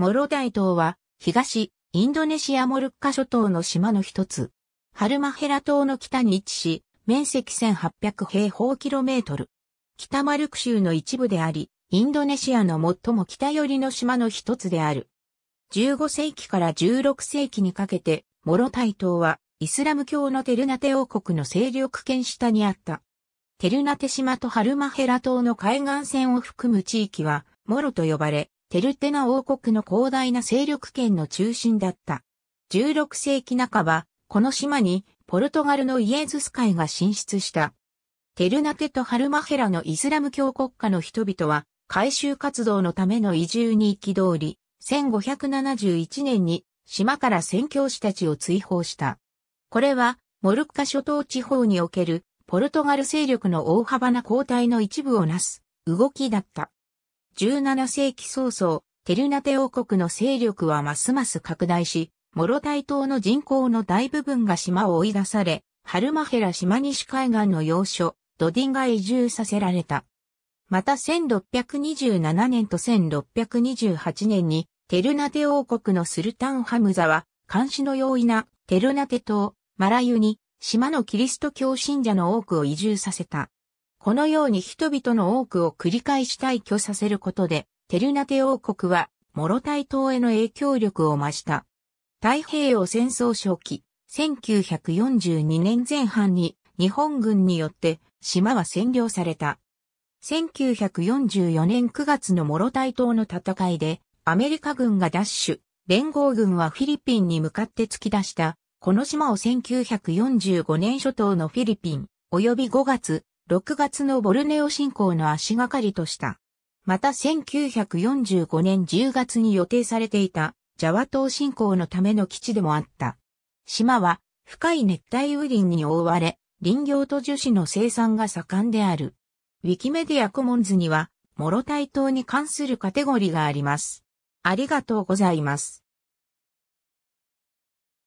モロダイ島は、東、インドネシアモルッカ諸島の島の一つ。ハルマヘラ島の北に位置し、面積1800平方キロメートル。北マルク州の一部であり、インドネシアの最も北寄りの島の一つである。15世紀から16世紀にかけて、モロタイ島は、イスラム教のテルナテ王国の勢力圏下にあった。テルナテ島とハルマヘラ島の海岸線を含む地域は、モロと呼ばれ、テルテナ王国の広大な勢力圏の中心だった。16世紀半ば、この島にポルトガルのイエズス会が進出した。テルナテとハルマヘラのイスラム教国家の人々は、改修活動のための移住に行き通り、1571年に島から宣教師たちを追放した。これは、モルッカ諸島地方におけるポルトガル勢力の大幅な後退の一部をなす動きだった。17世紀早々、テルナテ王国の勢力はますます拡大し、モロタイ島の人口の大部分が島を追い出され、ハルマヘラ島西海岸の要所、ドディンが移住させられた。また1627年と1628年に、テルナテ王国のスルタンハムザは、監視の容易なテルナテ島、マラユに、島のキリスト教信者の多くを移住させた。このように人々の多くを繰り返し退去させることで、テルナテ王国は、モロタイ島への影響力を増した。太平洋戦争初期、1942年前半に日本軍によって島は占領された。1944年9月のモロタイ島の戦いでアメリカ軍が奪取、連合軍はフィリピンに向かって突き出した、この島を1945年初頭のフィリピン、及び5月、6月のボルネオ侵攻の足がかりとした。また1945年10月に予定されていたジャワ島侵攻のための基地でもあった。島は深い熱帯雨林に覆われ、林業と樹脂の生産が盛んである。ウィキメディアコモンズには、モロタイ島に関するカテゴリーがあります。ありがとうございます。